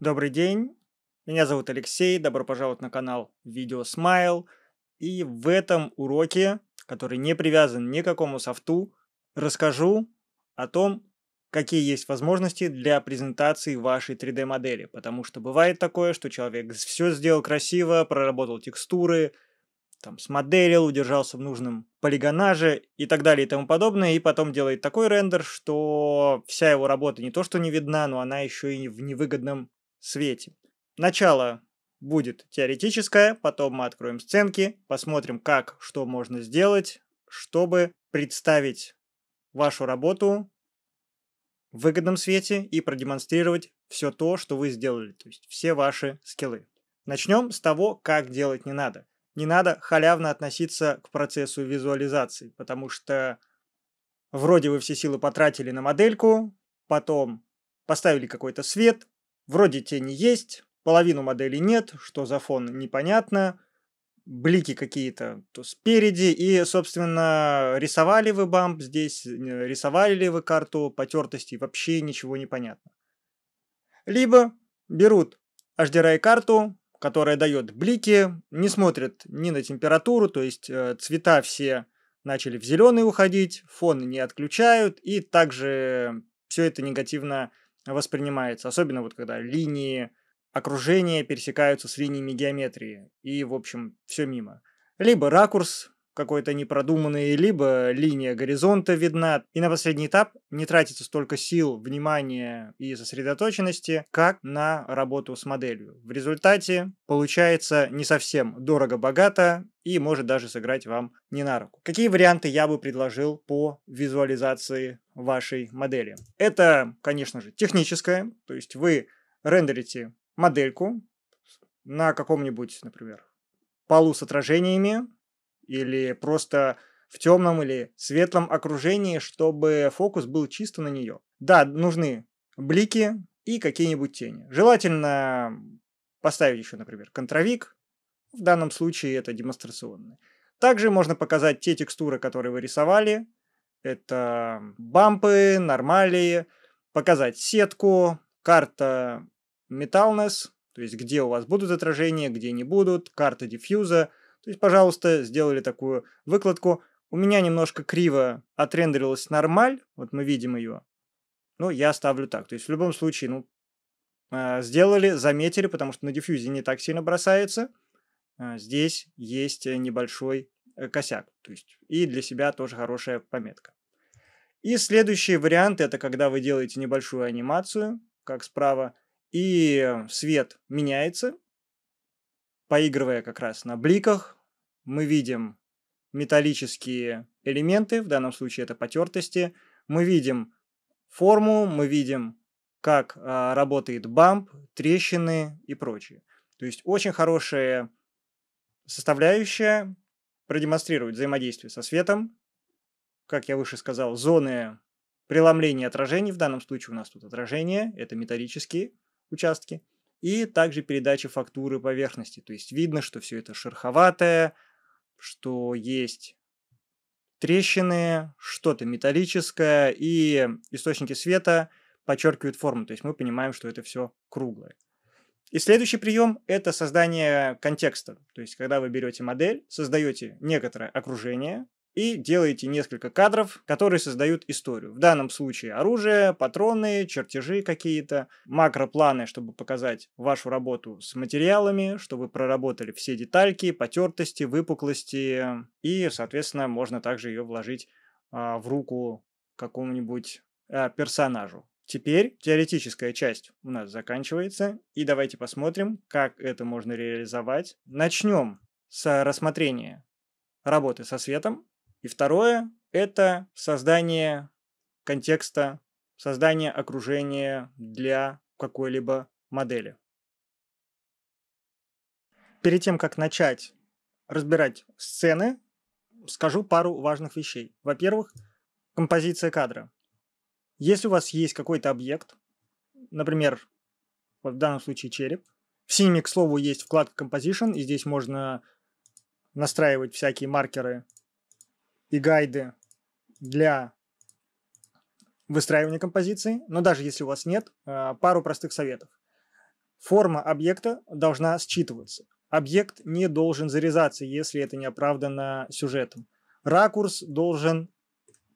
Добрый день, меня зовут Алексей, добро пожаловать на канал Видео Смайл. И в этом уроке, который не привязан ни к какому софту, расскажу о том, какие есть возможности для презентации вашей 3D-модели. Потому что бывает такое, что человек все сделал красиво, проработал текстуры, там, смоделил, удержался в нужном полигонаже и так далее и тому подобное, и потом делает такой рендер, что вся его работа не то что не видна, но она еще и в невыгодном свете. Начало будет теоретическое, потом мы откроем сценки, посмотрим, как, что можно сделать, чтобы представить вашу работу в выгодном свете и продемонстрировать все то, что вы сделали, то есть все ваши скиллы. Начнем с того, как делать не надо – не надо халявно относиться к процессу визуализации, потому что вроде вы все силы потратили на модельку, потом поставили какой-то свет, вроде тени есть, половину модели нет, что за фон непонятно, блики какие-то то спереди, и, собственно, рисовали вы бамп здесь, рисовали ли вы карту потертости, вообще ничего не понятно. Либо берут HDRI карту, которая дает блики, не смотрит ни на температуру, то есть э, цвета все начали в зеленый уходить, фон не отключают, и также все это негативно воспринимается, особенно вот когда линии окружения пересекаются с линиями геометрии, и, в общем, все мимо. Либо ракурс какой-то непродуманный, либо линия горизонта видна. И на последний этап не тратится столько сил, внимания и сосредоточенности, как на работу с моделью. В результате получается не совсем дорого-богато и может даже сыграть вам не на руку. Какие варианты я бы предложил по визуализации вашей модели? Это, конечно же, техническое, то есть вы рендерите модельку на каком-нибудь, например, полу с отражениями, или просто в темном или светлом окружении, чтобы фокус был чисто на нее. Да, нужны блики и какие-нибудь тени. Желательно поставить еще, например, контровик. В данном случае это демонстрационный. Также можно показать те текстуры, которые вы рисовали. Это бампы, нормали, показать сетку, карта metalness, то есть где у вас будут отражения, где не будут, карта диффьюза – то есть, пожалуйста, сделали такую выкладку. У меня немножко криво отрендерилась нормаль, вот мы видим ее. Но ну, я ставлю так. То есть, в любом случае, ну, а, сделали, заметили, потому что на диффьюзе не так сильно бросается. А, здесь есть небольшой э, косяк. То есть, и для себя тоже хорошая пометка. И следующий вариант – это когда вы делаете небольшую анимацию, как справа, и свет меняется, Поигрывая как раз на бликах, мы видим металлические элементы, в данном случае это потертости, мы видим форму, мы видим, как а, работает бамп, трещины и прочее. То есть очень хорошая составляющая продемонстрировать взаимодействие со светом, как я выше сказал, зоны преломления отражений, в данном случае у нас тут отражение, это металлические участки – и также передача фактуры поверхности. То есть видно, что все это шероховатое, что есть трещины, что-то металлическое, и источники света подчеркивают форму. То есть мы понимаем, что это все круглое. И следующий прием – это создание контекста. То есть когда вы берете модель, создаете некоторое окружение, и делаете несколько кадров, которые создают историю. В данном случае оружие, патроны, чертежи какие-то, макропланы, чтобы показать вашу работу с материалами, что вы проработали все детальки, потертости, выпуклости, и, соответственно, можно также ее вложить а, в руку какому-нибудь а, персонажу. Теперь теоретическая часть у нас заканчивается, и давайте посмотрим, как это можно реализовать. Начнем с рассмотрения работы со светом и второе – это создание контекста, создание окружения для какой-либо модели. Перед тем, как начать разбирать сцены, скажу пару важных вещей. Во-первых, композиция кадра. Если у вас есть какой-то объект, например, вот в данном случае череп, в Симе, к слову, есть вкладка Composition, и здесь можно настраивать всякие маркеры и гайды для выстраивания композиции, но даже если у вас нет, э, пару простых советов. Форма объекта должна считываться. Объект не должен зарезаться, если это не оправдано сюжетом. Ракурс должен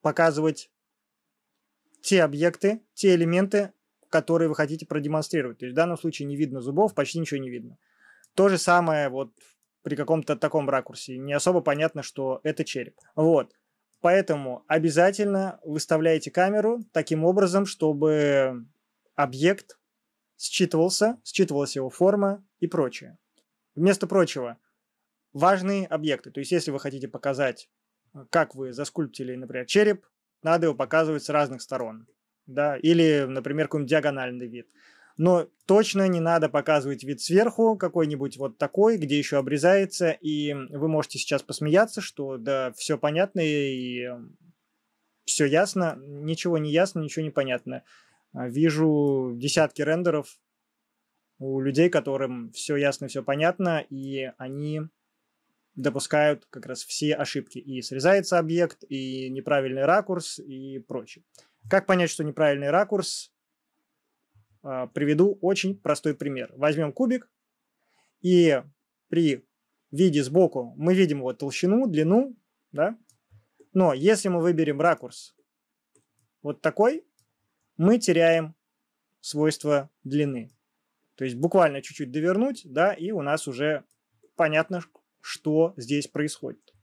показывать те объекты, те элементы, которые вы хотите продемонстрировать. То есть в данном случае не видно зубов, почти ничего не видно. То же самое вот при каком-то таком ракурсе. Не особо понятно, что это череп. Вот. Поэтому обязательно выставляйте камеру таким образом, чтобы объект считывался, считывалась его форма и прочее. Вместо прочего, важные объекты. То есть, если вы хотите показать, как вы заскульптили, например, череп, надо его показывать с разных сторон. Да? Или, например, какой-нибудь диагональный вид но точно не надо показывать вид сверху, какой-нибудь вот такой, где еще обрезается, и вы можете сейчас посмеяться, что да, все понятно и эм, все ясно, ничего не ясно, ничего не понятно. А, вижу десятки рендеров у людей, которым все ясно, все понятно, и они допускают как раз все ошибки. И срезается объект, и неправильный ракурс, и прочее. Как понять, что неправильный ракурс? А, приведу очень простой пример. Возьмем кубик, и при виде сбоку мы видим вот толщину, длину, да? Но если мы выберем ракурс вот такой, мы теряем свойство длины. То есть буквально чуть-чуть довернуть, да, и у нас уже понятно, что здесь происходит.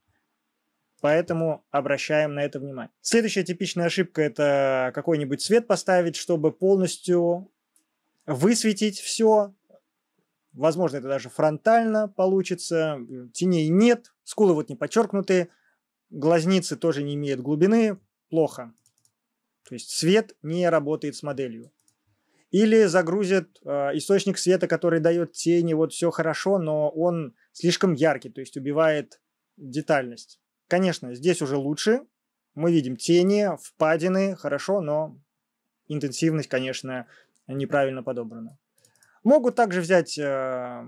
Поэтому обращаем на это внимание. Следующая типичная ошибка – это какой-нибудь цвет поставить, чтобы полностью высветить все. Возможно, это даже фронтально получится. Теней нет, скулы вот не подчеркнуты, глазницы тоже не имеют глубины. Плохо. То есть свет не работает с моделью. Или загрузят э, источник света, который дает тени, вот все хорошо, но он слишком яркий, то есть убивает детальность. Конечно, здесь уже лучше. Мы видим тени, впадины, хорошо, но интенсивность, конечно, неправильно подобрано. Могут также взять, э,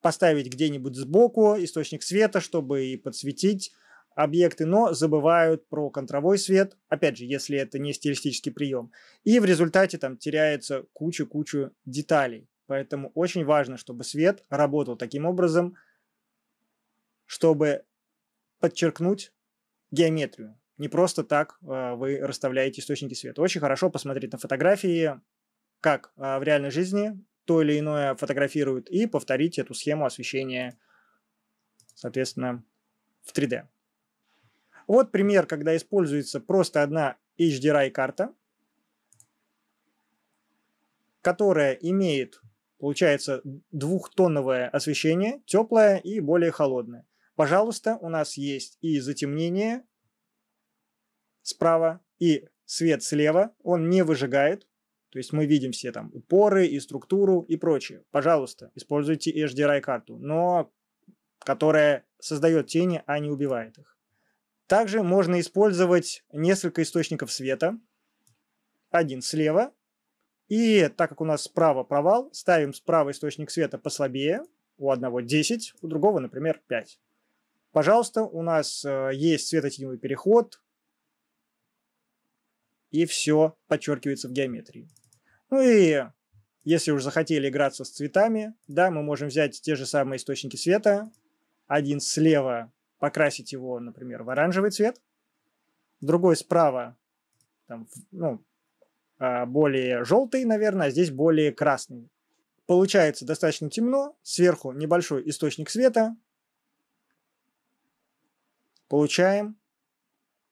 поставить где-нибудь сбоку источник света, чтобы и подсветить объекты, но забывают про контровой свет, опять же, если это не стилистический прием. И в результате там теряется куча-куча деталей. Поэтому очень важно, чтобы свет работал таким образом, чтобы подчеркнуть геометрию. Не просто так э, вы расставляете источники света. Очень хорошо посмотреть на фотографии как а, в реальной жизни то или иное фотографируют, и повторить эту схему освещения, соответственно, в 3D. Вот пример, когда используется просто одна HDRI-карта, которая имеет, получается, двухтоновое освещение, теплое и более холодное. Пожалуйста, у нас есть и затемнение справа, и свет слева. Он не выжигает, то есть мы видим все там упоры и структуру, и прочее. Пожалуйста, используйте HDRI-карту, но которая создает тени, а не убивает их. Также можно использовать несколько источников света. Один слева. И так как у нас справа провал, ставим справа источник света послабее. У одного 10, у другого, например, 5. Пожалуйста, у нас э, есть светотеневый переход. И все подчеркивается в геометрии. Ну и если уж захотели играться с цветами, да, мы можем взять те же самые источники света. Один слева покрасить его, например, в оранжевый цвет. Другой справа, там, ну, а, более желтый, наверное, а здесь более красный. Получается достаточно темно, сверху небольшой источник света. Получаем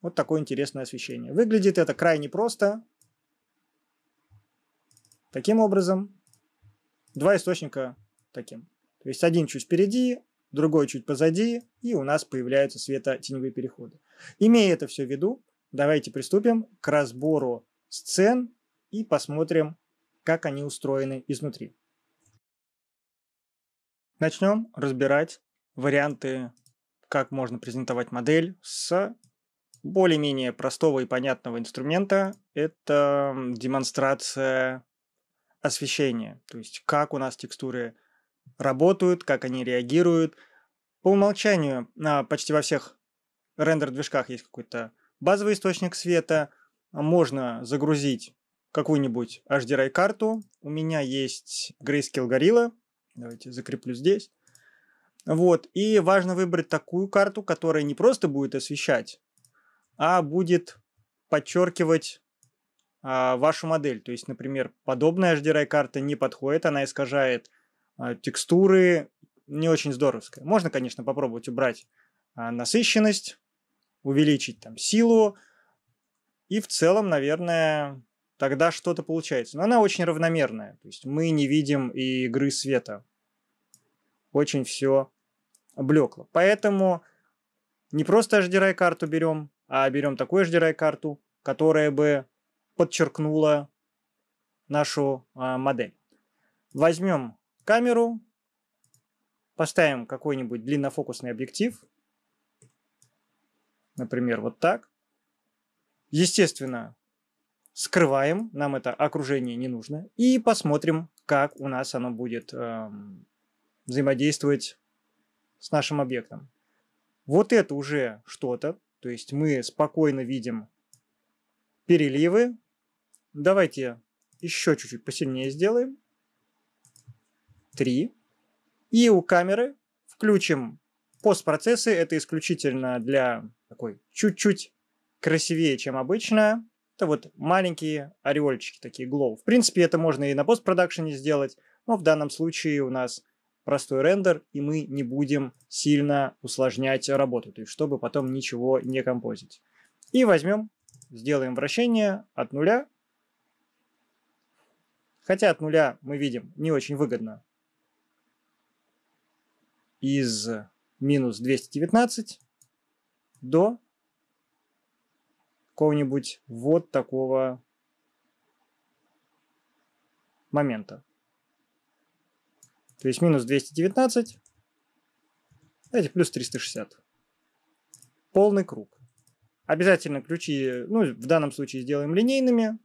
вот такое интересное освещение. Выглядит это крайне просто, Таким образом, два источника таким. То есть один чуть впереди, другой чуть позади, и у нас появляются свето светотеневые переходы. Имея это все в виду, давайте приступим к разбору сцен и посмотрим, как они устроены изнутри. Начнем разбирать варианты, как можно презентовать модель с более-менее простого и понятного инструмента. Это демонстрация освещение, то есть как у нас текстуры работают, как они реагируют. По умолчанию на почти во всех рендер-движках есть какой-то базовый источник света. Можно загрузить какую-нибудь HDRI-карту. У меня есть Grayscale Gorilla. Давайте закреплю здесь. Вот, и важно выбрать такую карту, которая не просто будет освещать, а будет подчеркивать а, вашу модель. То есть, например, подобная HDRI-карта не подходит, она искажает а, текстуры, не очень здоровская. Можно, конечно, попробовать убрать а, насыщенность, увеличить там силу, и в целом, наверное, тогда что-то получается. Но она очень равномерная, то есть мы не видим и игры света. Очень все блекло. Поэтому не просто HDRI-карту берем, а берем такую HDRI-карту, которая бы подчеркнула нашу а, модель. Возьмем камеру, поставим какой-нибудь длиннофокусный объектив, например, вот так. Естественно, скрываем, нам это окружение не нужно, и посмотрим, как у нас оно будет эм, взаимодействовать с нашим объектом. Вот это уже что-то, то есть мы спокойно видим переливы, Давайте еще чуть-чуть посильнее сделаем. 3. И у камеры включим постпроцессы. Это исключительно для такой чуть-чуть красивее, чем обычно. Это вот маленькие ореольчики, такие glow. В принципе, это можно и на постпродакшене сделать, но в данном случае у нас простой рендер, и мы не будем сильно усложнять работу, то есть чтобы потом ничего не композить. И возьмем, сделаем вращение от нуля Хотя от нуля, мы видим, не очень выгодно. Из минус 219 до какого-нибудь вот такого момента. То есть минус 219, давайте плюс 360. Полный круг. Обязательно ключи, ну в данном случае сделаем линейными,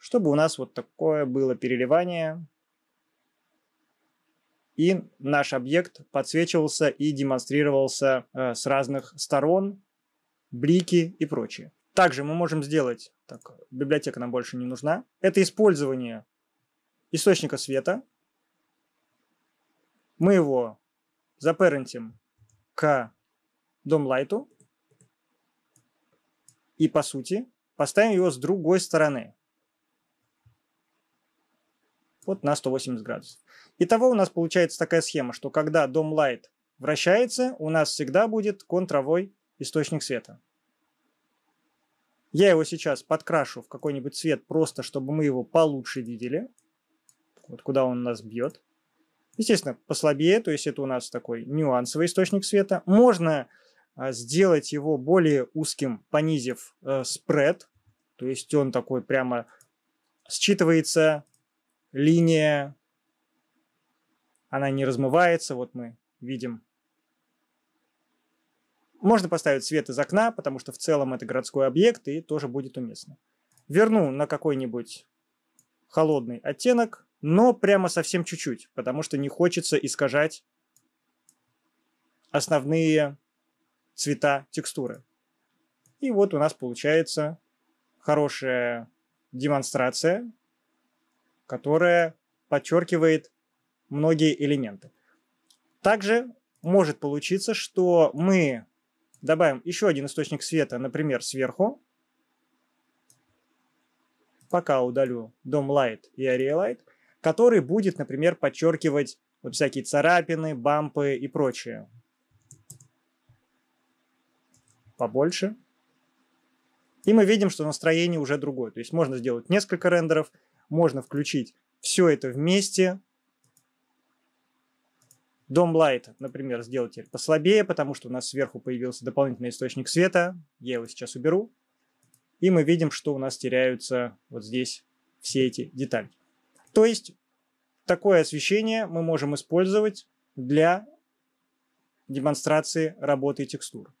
чтобы у нас вот такое было переливание. И наш объект подсвечивался и демонстрировался э, с разных сторон, блики и прочее. Также мы можем сделать, так, библиотека нам больше не нужна, это использование источника света. Мы его запарентим к домлайту и, по сути, поставим его с другой стороны вот на 180 градусов. Итого у нас получается такая схема, что когда дом лайт вращается, у нас всегда будет контровой источник света. Я его сейчас подкрашу в какой-нибудь цвет, просто чтобы мы его получше видели. Вот куда он нас бьет. Естественно, послабее, то есть это у нас такой нюансовый источник света. Можно а, сделать его более узким, понизив э, спред. То есть он такой прямо считывается линия, она не размывается, вот мы видим. Можно поставить свет из окна, потому что в целом это городской объект и тоже будет уместно. Верну на какой-нибудь холодный оттенок, но прямо совсем чуть-чуть, потому что не хочется искажать основные цвета текстуры. И вот у нас получается хорошая демонстрация которая подчеркивает многие элементы. Также может получиться, что мы добавим еще один источник света, например, сверху. Пока удалю Dom Light и Area Light, который будет, например, подчеркивать вот всякие царапины, бампы и прочее. Побольше. И мы видим, что настроение уже другое. То есть можно сделать несколько рендеров, можно включить все это вместе. Дом Light, например, сделать теперь послабее, потому что у нас сверху появился дополнительный источник света. Я его сейчас уберу. И мы видим, что у нас теряются вот здесь все эти детали. То есть такое освещение мы можем использовать для демонстрации работы текстур.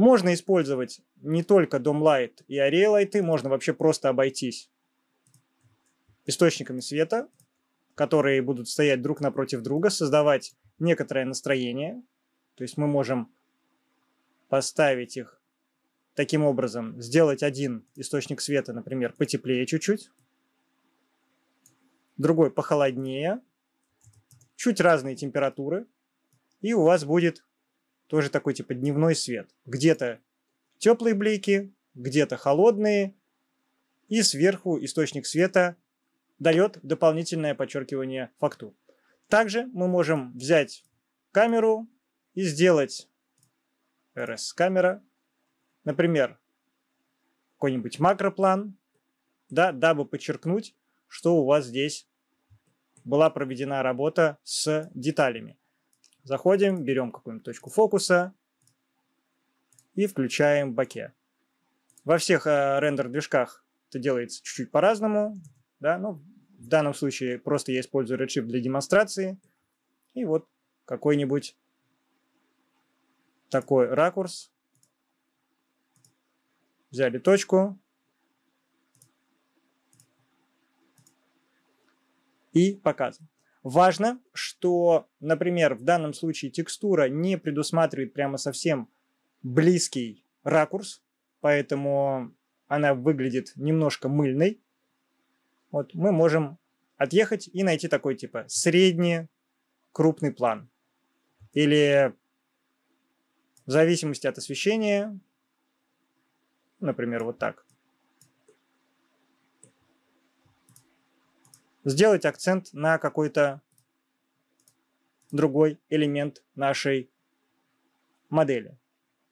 Можно использовать не только Домлайт и Array лайты, можно вообще просто обойтись источниками света, которые будут стоять друг напротив друга, создавать некоторое настроение. То есть мы можем поставить их таким образом, сделать один источник света, например, потеплее чуть-чуть, другой похолоднее, чуть разные температуры, и у вас будет тоже такой типа дневной свет. Где-то теплые блики, где-то холодные, и сверху источник света дает дополнительное подчеркивание факту Также мы можем взять камеру и сделать RS камера, например, какой-нибудь макроплан, да, дабы подчеркнуть, что у вас здесь была проведена работа с деталями. Заходим, берем какую-нибудь точку фокуса и включаем боке. Во всех э, рендер-движках это делается чуть-чуть по-разному. Да? Ну, в данном случае просто я использую Redshift для демонстрации. И вот какой-нибудь такой ракурс. Взяли точку. И показываем. Важно, что, например, в данном случае текстура не предусматривает прямо совсем близкий ракурс, поэтому она выглядит немножко мыльной. Вот мы можем отъехать и найти такой типа средний крупный план. Или в зависимости от освещения, например, вот так. сделать акцент на какой-то другой элемент нашей модели.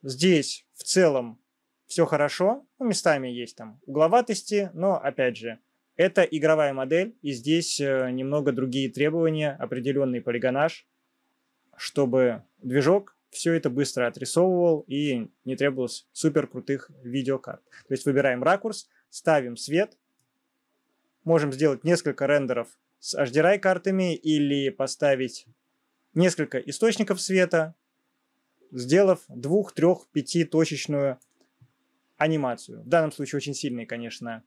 Здесь в целом все хорошо, ну, местами есть там угловатости, но опять же, это игровая модель, и здесь э, немного другие требования, определенный полигонаж, чтобы движок все это быстро отрисовывал и не требовалось супер крутых видеокарт. То есть выбираем ракурс, ставим свет, можем сделать несколько рендеров с HDRI картами или поставить несколько источников света, сделав двух, трех, пяти точечную анимацию. В данном случае очень сильный, конечно,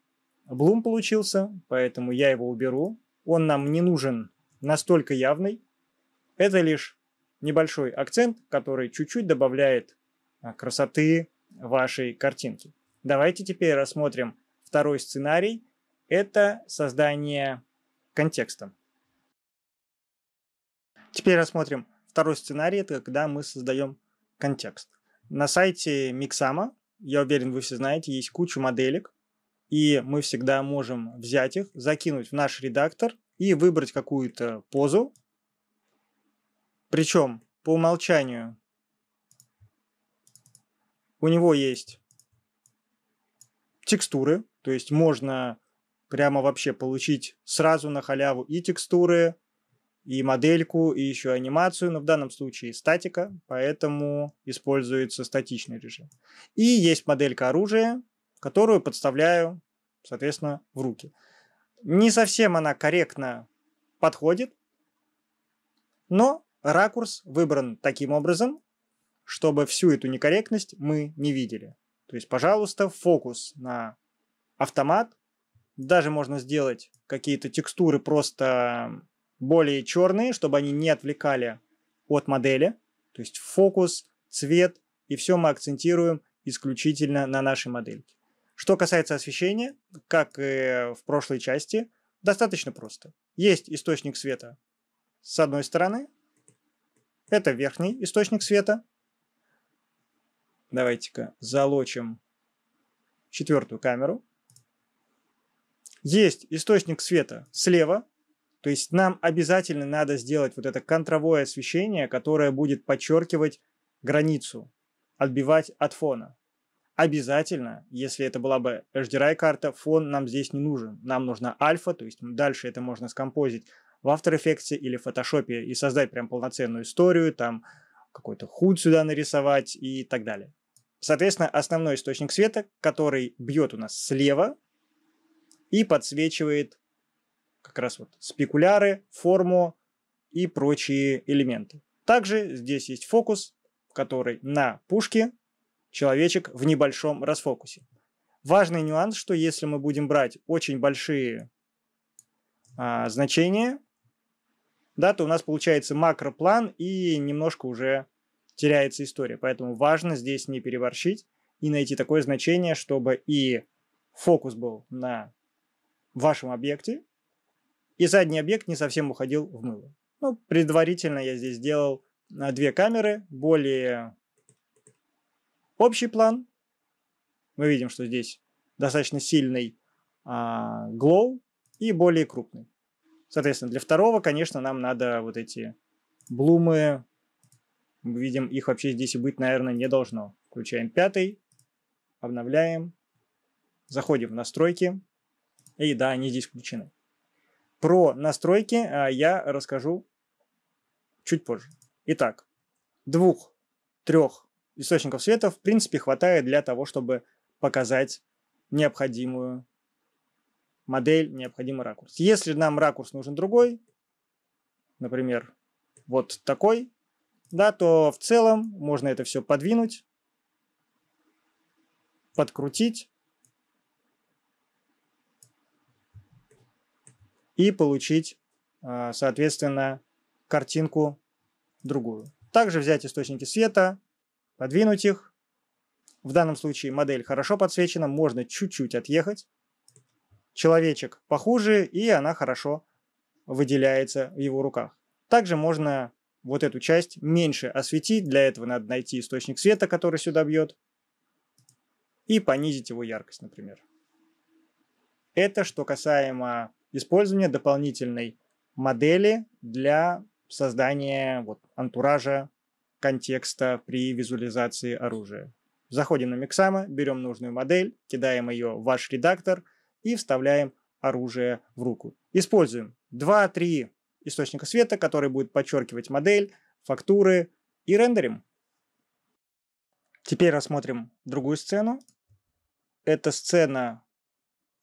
Блум получился, поэтому я его уберу. Он нам не нужен настолько явный. Это лишь небольшой акцент, который чуть-чуть добавляет а, красоты вашей картинки. Давайте теперь рассмотрим второй сценарий – это создание контекста. Теперь рассмотрим второй сценарий, это когда мы создаем контекст. На сайте Миксама, я уверен, вы все знаете, есть куча моделек, и мы всегда можем взять их, закинуть в наш редактор и выбрать какую-то позу. Причем по умолчанию у него есть текстуры, то есть можно прямо вообще получить сразу на халяву и текстуры, и модельку, и еще анимацию, но в данном случае статика, поэтому используется статичный режим. И есть моделька оружия, которую подставляю, соответственно, в руки. Не совсем она корректно подходит, но ракурс выбран таким образом, чтобы всю эту некорректность мы не видели. То есть, пожалуйста, фокус на автомат даже можно сделать какие-то текстуры просто более черные, чтобы они не отвлекали от модели. То есть фокус, цвет и все мы акцентируем исключительно на нашей модельке. Что касается освещения, как и в прошлой части, достаточно просто. Есть источник света с одной стороны, это верхний источник света. Давайте-ка залочим четвертую камеру. Есть источник света слева, то есть нам обязательно надо сделать вот это контровое освещение, которое будет подчеркивать границу, отбивать от фона. Обязательно, если это была бы HDRI карта, фон нам здесь не нужен. Нам нужна альфа, то есть дальше это можно скомпозить в After Effects или в Photoshop и создать прям полноценную историю, там какой-то худ сюда нарисовать и так далее. Соответственно, основной источник света, который бьет у нас слева, и подсвечивает как раз вот спекуляры, форму и прочие элементы. Также здесь есть фокус, который на пушке человечек в небольшом расфокусе. Важный нюанс, что если мы будем брать очень большие а, значения, да, то у нас получается макроплан и немножко уже теряется история. Поэтому важно здесь не переборщить и найти такое значение, чтобы и фокус был на в вашем объекте, и задний объект не совсем уходил в мыло. Ну, предварительно я здесь сделал а, две камеры, более общий план. Мы видим, что здесь достаточно сильный а, glow и более крупный. Соответственно, для второго, конечно, нам надо вот эти блумы. Мы видим, их вообще здесь и быть, наверное, не должно. Включаем пятый, обновляем, заходим в настройки. И да, они здесь включены. Про настройки а, я расскажу чуть позже. Итак, двух, трех источников света в принципе хватает для того, чтобы показать необходимую модель, необходимый ракурс. Если нам ракурс нужен другой, например, вот такой, да, то в целом можно это все подвинуть, подкрутить, и получить, э, соответственно, картинку другую. Также взять источники света, подвинуть их. В данном случае модель хорошо подсвечена, можно чуть-чуть отъехать. Человечек похуже, и она хорошо выделяется в его руках. Также можно вот эту часть меньше осветить. Для этого надо найти источник света, который сюда бьет, и понизить его яркость, например. Это что касаемо использование дополнительной модели для создания вот, антуража контекста при визуализации оружия. Заходим на Миксама, берем нужную модель, кидаем ее в ваш редактор и вставляем оружие в руку. Используем 2-3 источника света, которые будут подчеркивать модель, фактуры и рендерим. Теперь рассмотрим другую сцену. Это сцена,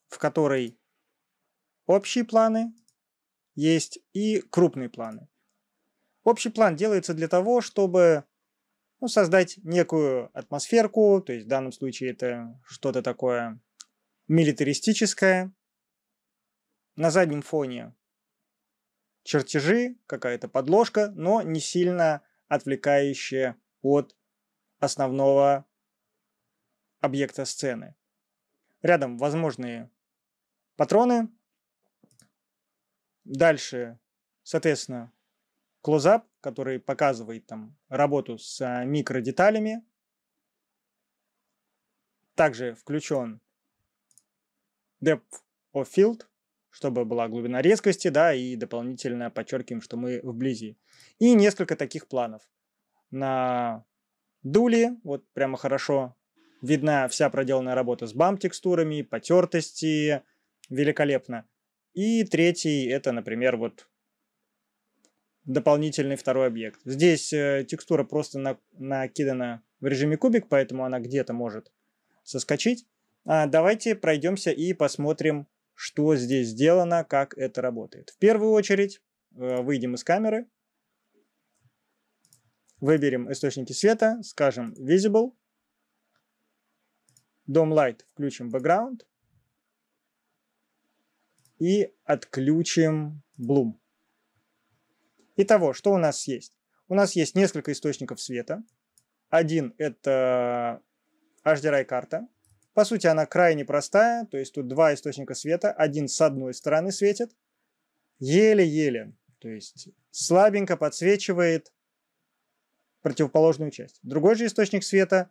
в которой общие планы, есть и крупные планы. Общий план делается для того, чтобы ну, создать некую атмосферку, то есть в данном случае это что-то такое милитаристическое. На заднем фоне чертежи, какая-то подложка, но не сильно отвлекающая от основного объекта сцены. Рядом возможные патроны, Дальше, соответственно, close-up, который показывает там работу с а, микродеталями. Также включен depth of field, чтобы была глубина резкости, да, и дополнительно подчеркиваем, что мы вблизи. И несколько таких планов. На дуле, вот прямо хорошо видна вся проделанная работа с бам-текстурами, потертости, великолепно. И третий это, например, вот дополнительный второй объект. Здесь э, текстура просто на, накидана в режиме кубик, поэтому она где-то может соскочить. А давайте пройдемся и посмотрим, что здесь сделано, как это работает. В первую очередь э, выйдем из камеры, выберем источники света, скажем Visible, Dome Light включим Background, и отключим Bloom. Итого, что у нас есть? У нас есть несколько источников света. Один – это HDRI-карта. По сути, она крайне простая, то есть тут два источника света. Один с одной стороны светит, еле-еле, то есть слабенько подсвечивает противоположную часть. Другой же источник света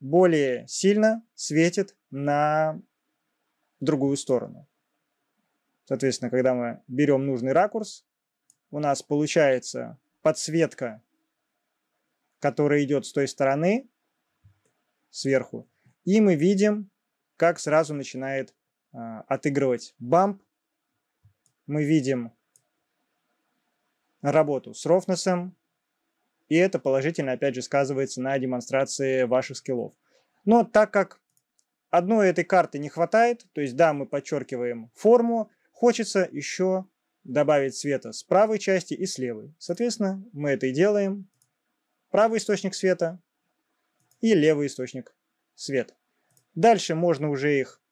более сильно светит на другую сторону. Соответственно, когда мы берем нужный ракурс, у нас получается подсветка, которая идет с той стороны, сверху, и мы видим, как сразу начинает э, отыгрывать бамп. Мы видим работу с рофнесом, и это положительно, опять же, сказывается на демонстрации ваших скиллов. Но так как одной этой карты не хватает, то есть да, мы подчеркиваем форму, Хочется еще добавить света с правой части и с левой. Соответственно, мы это и делаем. Правый источник света и левый источник света. Дальше можно уже их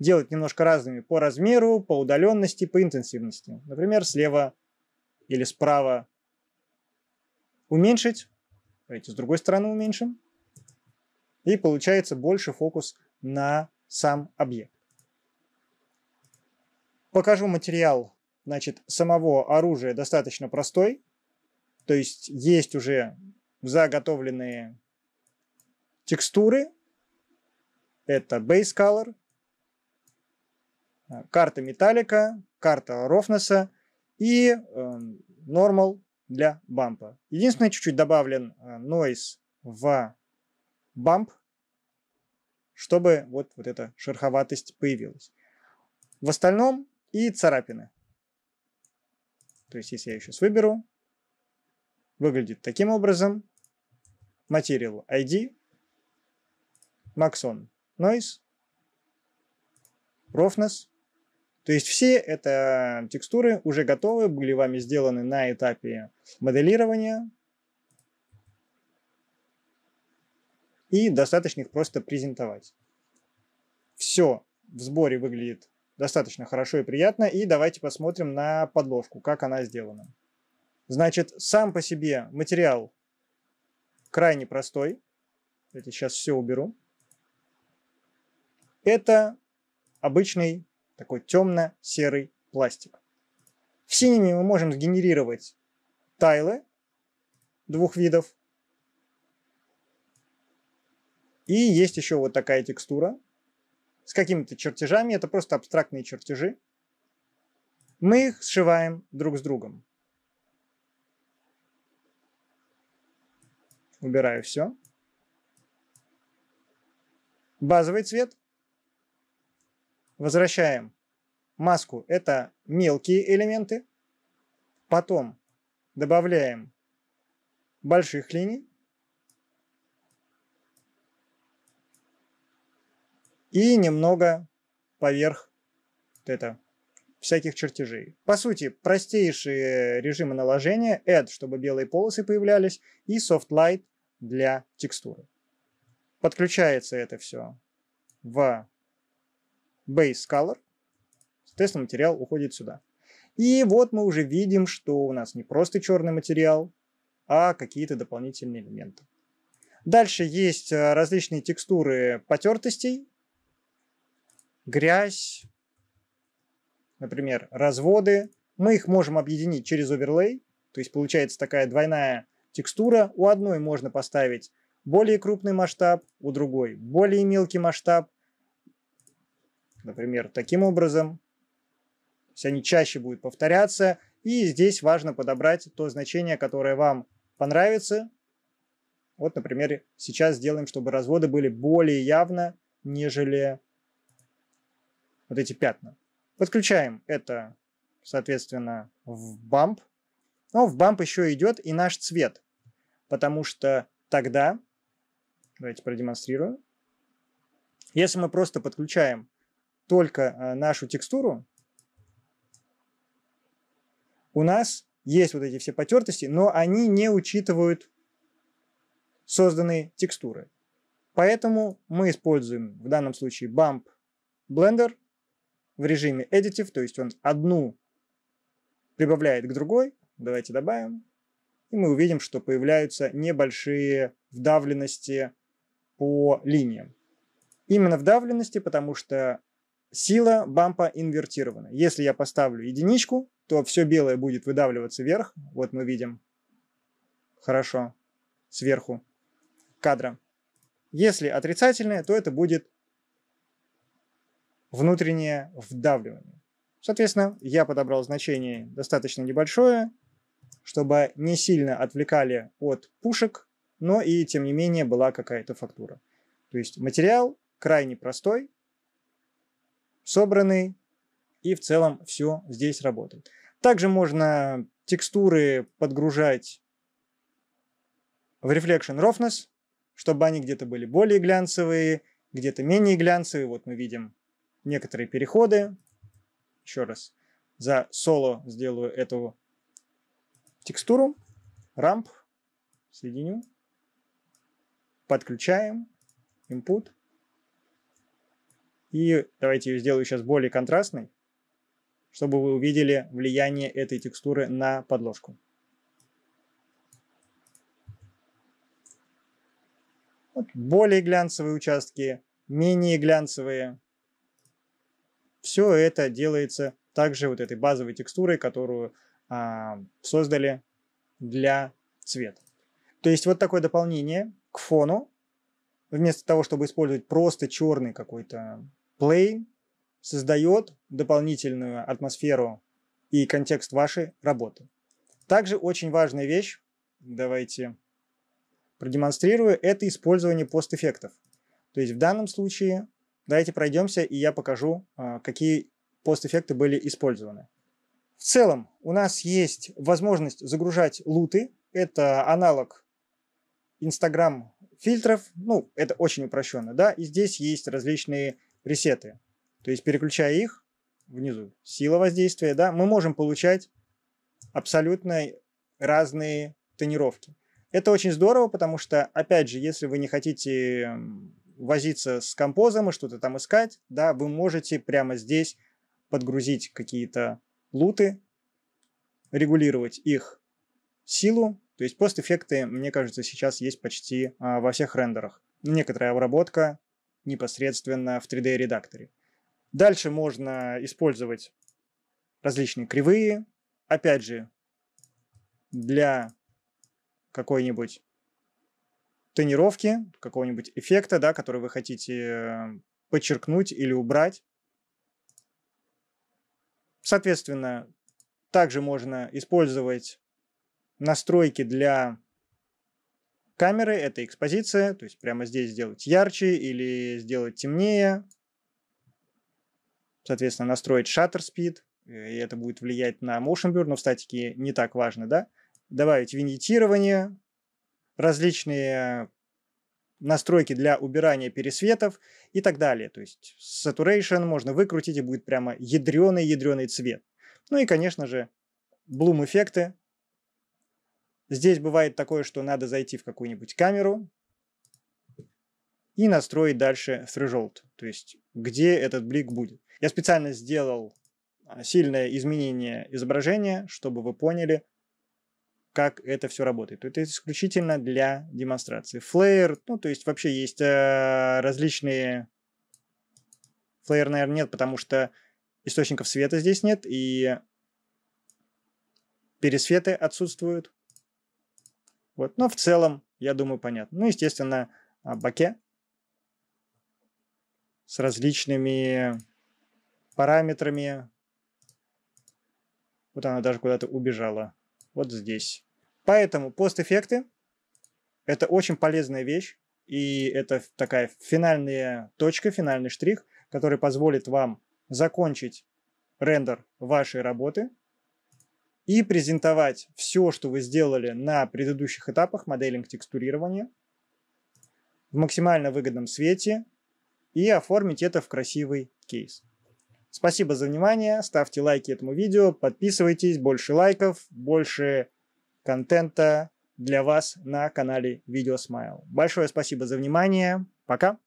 делать немножко разными по размеру, по удаленности, по интенсивности. Например, слева или справа уменьшить. Давайте с другой стороны уменьшим. И получается больше фокус на сам объект. Покажу материал значит, самого оружия достаточно простой. То есть есть уже заготовленные текстуры. Это Base Color, э, карта металлика, карта рофнесса и э, Normal для бампа. Единственное, чуть-чуть добавлен э, Noise в бамп, чтобы вот, вот эта шероховатость появилась. В остальном и царапины. То есть, если я сейчас выберу, выглядит таким образом. Material ID, Maxon Noise, Roughness. То есть все это текстуры уже готовы, были вами сделаны на этапе моделирования. И достаточно их просто презентовать. Все в сборе выглядит достаточно хорошо и приятно. И давайте посмотрим на подложку, как она сделана. Значит, сам по себе материал крайне простой. Кстати, сейчас все уберу. Это обычный такой темно-серый пластик. В синими мы можем сгенерировать тайлы двух видов. И есть еще вот такая текстура, с какими-то чертежами, это просто абстрактные чертежи. Мы их сшиваем друг с другом. Убираю все. Базовый цвет. Возвращаем маску. Это мелкие элементы. Потом добавляем больших линий. и немного поверх это, всяких чертежей. По сути, простейшие режимы наложения – add, чтобы белые полосы появлялись, и soft light для текстуры. Подключается это все в base color, соответственно, материал уходит сюда. И вот мы уже видим, что у нас не просто черный материал, а какие-то дополнительные элементы. Дальше есть э, различные текстуры потертостей, грязь, например, разводы. Мы их можем объединить через оверлей, то есть получается такая двойная текстура. У одной можно поставить более крупный масштаб, у другой более мелкий масштаб. Например, таким образом. То есть они чаще будут повторяться. И здесь важно подобрать то значение, которое вам понравится. Вот, например, сейчас сделаем, чтобы разводы были более явно, нежели вот эти пятна. Подключаем это, соответственно, в бамп. Но ну, в бамп еще идет и наш цвет, потому что тогда, давайте продемонстрирую, если мы просто подключаем только э, нашу текстуру, у нас есть вот эти все потертости, но они не учитывают созданные текстуры. Поэтому мы используем в данном случае Bump Blender – в режиме additive, то есть он одну прибавляет к другой. Давайте добавим. И мы увидим, что появляются небольшие вдавленности по линиям. Именно вдавленности, потому что сила бампа инвертирована. Если я поставлю единичку, то все белое будет выдавливаться вверх. Вот мы видим хорошо сверху кадра. Если отрицательное, то это будет внутреннее вдавливание. Соответственно, я подобрал значение достаточно небольшое, чтобы не сильно отвлекали от пушек, но и, тем не менее, была какая-то фактура. То есть материал крайне простой, собранный, и в целом все здесь работает. Также можно текстуры подгружать в Reflection Roughness, чтобы они где-то были более глянцевые, где-то менее глянцевые. Вот мы видим некоторые переходы. Еще раз. За соло сделаю эту текстуру. Рамп. Соединю. Подключаем. Input. И давайте ее сделаю сейчас более контрастной, чтобы вы увидели влияние этой текстуры на подложку. Вот более глянцевые участки, менее глянцевые. Все это делается также вот этой базовой текстурой, которую а, создали для цвета. То есть вот такое дополнение к фону. Вместо того, чтобы использовать просто черный какой-то плей, создает дополнительную атмосферу и контекст вашей работы. Также очень важная вещь, давайте продемонстрирую, это использование постэффектов. То есть в данном случае Давайте пройдемся, и я покажу, а, какие постэффекты были использованы. В целом у нас есть возможность загружать луты. Это аналог Instagram фильтров. Ну, это очень упрощенно, да. И здесь есть различные ресеты. То есть, переключая их, внизу сила воздействия, да, мы можем получать абсолютно разные тонировки. Это очень здорово, потому что, опять же, если вы не хотите возиться с композом и что-то там искать, да, вы можете прямо здесь подгрузить какие-то луты, регулировать их силу. То есть пост-эффекты, мне кажется, сейчас есть почти а, во всех рендерах. Некоторая обработка непосредственно в 3D-редакторе. Дальше можно использовать различные кривые. Опять же, для какой-нибудь тренировки какого-нибудь эффекта, да, который вы хотите подчеркнуть или убрать. Соответственно, также можно использовать настройки для камеры, это экспозиция, то есть прямо здесь сделать ярче или сделать темнее. Соответственно, настроить shutter speed, и это будет влиять на motion blur, но в статике не так важно, да. Добавить виньетирование, различные настройки для убирания пересветов и так далее. То есть saturation можно выкрутить и будет прямо ядреный-ядреный цвет. Ну и, конечно же, bloom эффекты. Здесь бывает такое, что надо зайти в какую-нибудь камеру и настроить дальше threshold, то есть где этот блик будет. Я специально сделал а, сильное изменение изображения, чтобы вы поняли, как это все работает. Это исключительно для демонстрации. Флеер, ну, то есть вообще есть э, различные... Флеер, наверное, нет, потому что источников света здесь нет, и пересветы отсутствуют. Вот. Но в целом, я думаю, понятно. Ну, естественно, а баке с различными параметрами. Вот она даже куда-то убежала. Вот здесь. Поэтому постэффекты – это очень полезная вещь, и это такая финальная точка, финальный штрих, который позволит вам закончить рендер вашей работы и презентовать все, что вы сделали на предыдущих этапах моделинг текстурирования в максимально выгодном свете и оформить это в красивый кейс. Спасибо за внимание, ставьте лайки этому видео, подписывайтесь, больше лайков, больше контента для вас на канале Видео Смайл. Большое спасибо за внимание. Пока!